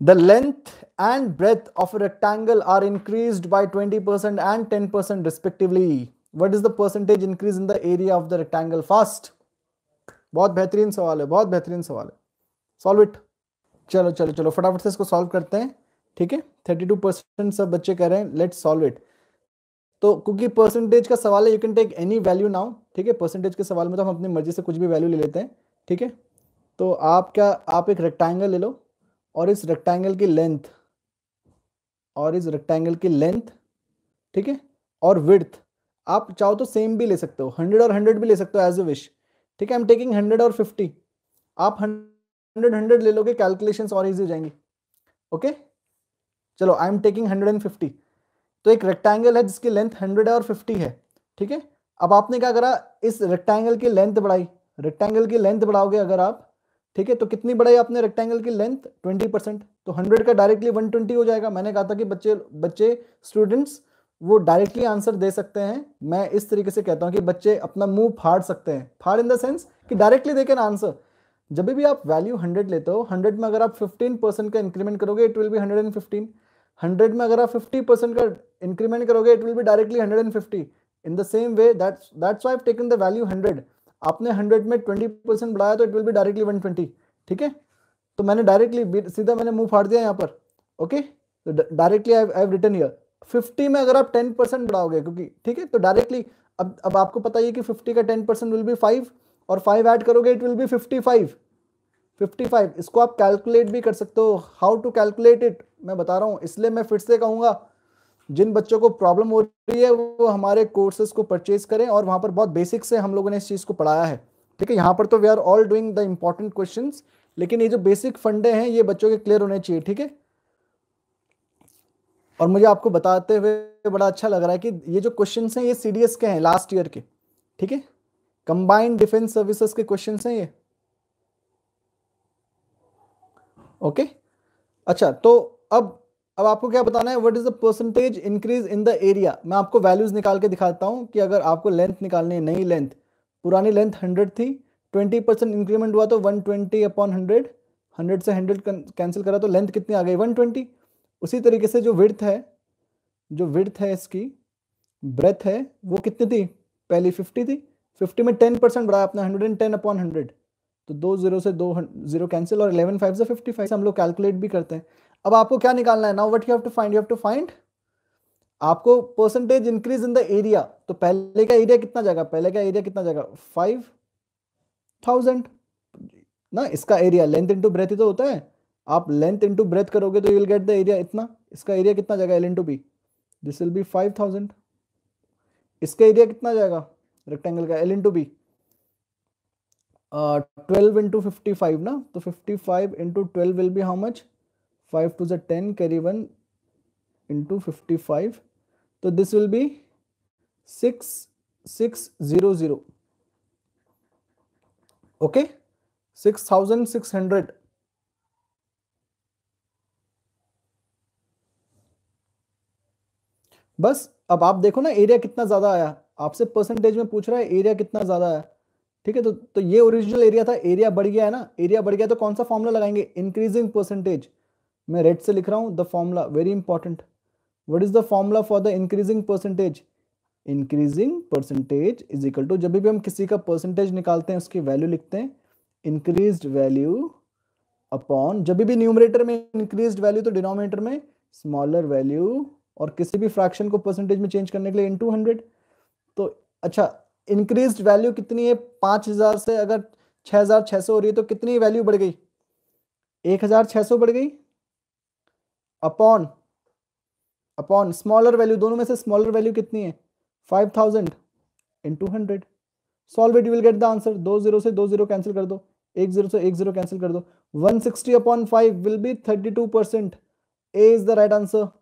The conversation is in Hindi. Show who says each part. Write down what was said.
Speaker 1: The length and breadth of a rectangle are increased by 20% and 10% respectively. What is the percentage increase in the area of the rectangle first? बहुत बेहतरीन सवाल है बहुत बेहतरीन सवाल है सॉल्व इट चलो चलो चलो फटाफट से इसको सॉल्व करते हैं ठीक है 32% सब बच्चे कह रहे हैं लेट्स सॉल्व इट तो क्योंकि परसेंटेज का सवाल है you can take any value now ठीक है परसेंटेज के सवाल में तो हम अपनी मर्जी से कुछ भी वैल्यू ले लेते हैं ठीक है तो आप क्या आप एक रेक्टेंगल ले लो और इस रेक्टेंगल की लेंथ और इस रेक्टेंगल की लेंथ ठीक है और विर्थ आप चाहो तो सेम भी ले सकते हो हंड्रेड और हंड्रेड भी ले सकते हो एज ए विश ठीक है आई एम टेकिंग हंड्रेड और फिफ्टी आप हंड्रेड हंड्रेड ले लोगे कैलकुलेशन और इजी हो जाएंगी ओके चलो I am taking hundred and fifty तो एक रेक्टेंगल है जिसकी लेंथ हंड्रेड है और फिफ्टी है ठीक है अब आपने क्या करा इस रेक्टेंगल की लेंथ बढ़ाई रेक्टेंगल की लेंथ बढ़ाओगे अगर आप ठीक है तो कितनी बढ़ाई आपने रेक्टेंगल की लेंथ ट्वेंटी परसेंट तो हंड्रेड का डायरेक्टली वन ट्वेंटी हो जाएगा मैंने कहा था कि बच्चे बच्चे स्टूडेंट्स वो डायरेक्टली आंसर दे सकते हैं मैं इस तरीके से कहता हूँ कि बच्चे अपना मुंह फाड़ सकते हैं फाड़ इन द सेंस कि डायरेक्टली दे आंसर जब भी आप वैल्यू हंड्रेड लेते हो हंड्रेड में अगर आप फिफ्टीन परसेंट का इंक्रीमेंट करोगे it will be hundred and fifteen hundred में अगर आप फिफ्टी परसेंट का इंक्रीमेंट करोगे it will be directly hundred and fifty in the same way that's why taken the value hundred आपने हंड्रेड में ट्वेंटी परसेंट बढ़ाया तो it will be directly one twenty ठीक है तो मैंने डायरेक्टली सीधा मैंने मुंह फाड़ दिया यहाँ पर ओके तो directly I I written here fifty में अगर आप टेन परसेंट बढ़ाओगे क्योंकि ठीक है तो डायरेक्टली अब अब आपको पता ही है कि फिफ्टी का ten percent will be five और फाइव ऐड करोगे it will be fifty five 55 इसको आप कैलकुलेट भी कर सकते हो हाउ टू कैलकुलेट इट मैं बता रहा हूँ इसलिए मैं फिर से कहूँगा जिन बच्चों को प्रॉब्लम हो रही है वो हमारे कोर्सेज को परचेज करें और वहाँ पर बहुत बेसिक से हम लोगों ने इस चीज़ को पढ़ाया है ठीक है यहाँ पर तो we are all doing the important question लेकिन ये जो बेसिक फंडे हैं ये बच्चों के क्लियर होने चाहिए ठीक है और मुझे आपको बताते हुए बड़ा अच्छा लग रहा है कि ये जो क्वेश्चन हैं ये सीडीएस के हैं लास्ट ईयर के ठीक है कंबाइंड डिफेंस सर्विसेज के क्वेश्चन हैं ये ओके अच्छा तो अब अब आपको क्या बताना है what is the percentage increase in the area मैं आपको वैल्यूज निकाल के दिखाता हूँ कि अगर आपको लेंथ निकालनी है नई लेंथ पुरानी लेंथ हंड्रेड थी ट्वेंटी परसेंट इंक्रीमेंट हुआ तो one twenty upon hundred hundred से हंड्रेड कैंसिल करा तो लेंथ कितनी आ गई वन ट्वेंटी उसी तरीके से जो विर्थ है जो विर्थ है इसकी ब्रेथ है वो कितनी थी पहली फिफ्टी थी फिफ्टी में टेन परसेंट बढ़ाया अपना hundred and ten upon hundred तो दो जीरो से दो जीरो कैंसिल और इलेवन फाइव से फिफ्टी फाइव से हम लोग कैलकुलेट भी करते हैं अब आपको क्या निकालना है now what you have to find आपको percentage increase in the area तो पहले का एरिया कितना जाएगा पहले का एरिया कितना जाएगा फाइव थाउजेंड ना इसका एरिया लेंथ इंटू ब्रेथ ही तो होता है आप लेंथ इंटू ब्रेथ करोगे तो you will get the area इतना इसका एरिया कितना जाएगा L into B this will be five thousand इसका एरिया कितना जाएगा रेक्टेंगल का L into B twelve into fifty five ना तो fifty five into twelve will be how much five two ज ten carry one into fifty five तो this will be six six zero zero okay six thousand six hundred बस अब आप देखो ना एरिया कितना ज्यादा आया आपसे परसेंटेज में पूछ रहा है एरिया कितना ज्यादा आया ठीक है तो तो ये ओरिजिनल एरिया था एरिया बढ़ गया है ना एरिया बढ़ गया तो कौन सा फॉर्मूला लगाएंगे इंक्रीजिंग परसेंटेज मैं रेड से लिख रहा हूँ the formula very important what is the formula for the increasing percentage increasing percentage is equal to जब भी हम किसी का परसेंटेज निकालते हैं उसकी वैल्यू लिखते हैं इंक्रीज वैल्यू अपॉन जब भी न्यूमरेटर में इंक्रीज वैल्यू तो डिनोमिनेटर में स्मॉलर वैल्यू और किसी भी फ्रैक्शन को परसेंटेज में चेंज करने के लिए इन टू हंड्रेड तो अच्छा इंक्रीज वैल्यू कितनी है पांच हजार से अगर छह हजार छह सौ हो रही है तो कितनी वैल्यू बढ़ गई एक हजार छह सौ बढ़ गई अपॉन अपॉन स्मॉलर वैल्यू दोनों में से स्मॉलर वैल्यू कितनी है five thousand into hundred solve it will get the answer दो जीरो से दो जीरो कैंसिल कर दो एक जीरो से एक जीरो कैंसिल कर दो one sixty upon five will be thirty two percent A is the right answer